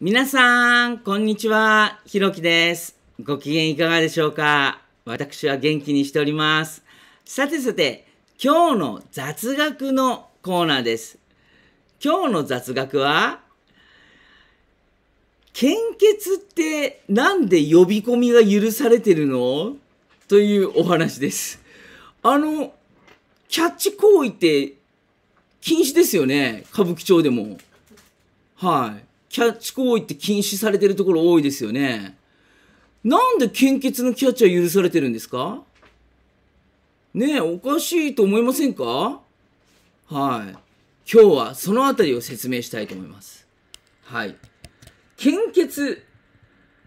皆さん、こんにちは。ひろきです。ご機嫌いかがでしょうか私は元気にしております。さてさて、今日の雑学のコーナーです。今日の雑学は、献血ってなんで呼び込みが許されてるのというお話です。あの、キャッチ行為って禁止ですよね。歌舞伎町でも。はい。キャッチ行為って禁止されてるところ多いですよね。なんで献血のキャッチは許されてるんですかねえ、おかしいと思いませんかはい。今日はそのあたりを説明したいと思います。はい。献血。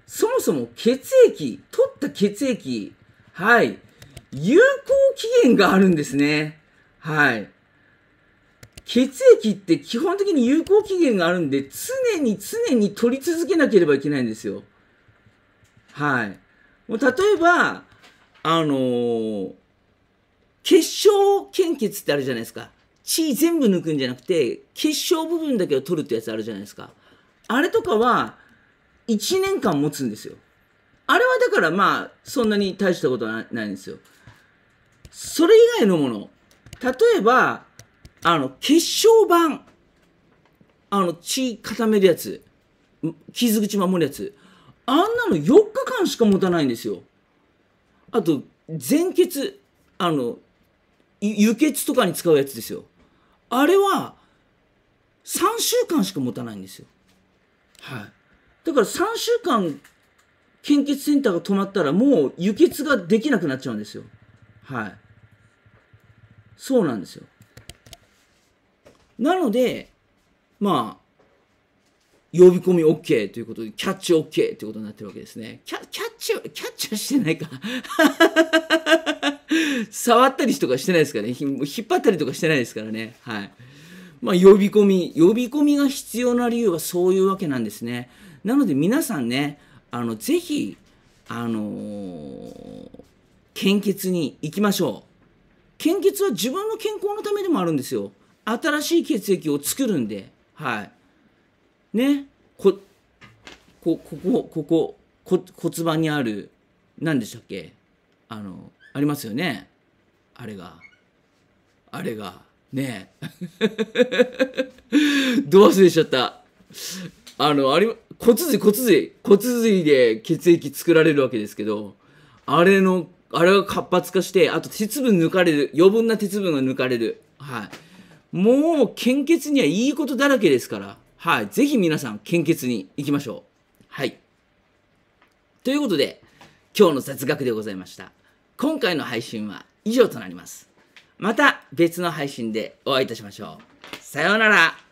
そもそも血液、取った血液、はい。有効期限があるんですね。はい。血液って基本的に有効期限があるんで、常に常に取り続けなければいけないんですよ。はい。もう例えば、あのー、結晶献血ってあるじゃないですか。血全部抜くんじゃなくて、結晶部分だけを取るってやつあるじゃないですか。あれとかは、1年間持つんですよ。あれはだからまあ、そんなに大したことはないんですよ。それ以外のもの。例えば、あの、結晶板、あの、血固めるやつ、傷口守るやつ、あんなの4日間しか持たないんですよ。あと、前血、あの、輸血とかに使うやつですよ。あれは、3週間しか持たないんですよ。はい。だから3週間、献血センターが止まったら、もう輸血ができなくなっちゃうんですよ。はい。そうなんですよ。なので、まあ、呼び込み OK ということで、キャッチ OK ということになってるわけですね。キャキャッチは、キャッチはしてないか。触ったりとかしてないですからね。引っ張ったりとかしてないですからね。はい。まあ、呼び込み。呼び込みが必要な理由はそういうわけなんですね。なので皆さんね、あの、ぜひ、あのー、献血に行きましょう。献血は自分の健康のためでもあるんですよ。新しい血液を作るんで、はい。ね、こ、こ、ここ、ここ、こ骨盤にある、何でしたっけあの、ありますよね。あれが。あれが。ねえ。どう忘れしちゃった。あの、あり、骨髄、骨髄、骨髄で血液作られるわけですけど、あれの、あれが活発化して、あと鉄分抜かれる、余分な鉄分が抜かれる。はい。もう献血にはいいことだらけですから、はい。ぜひ皆さん、献血に行きましょう。はい。ということで、今日の雑学でございました。今回の配信は以上となります。また別の配信でお会いいたしましょう。さようなら。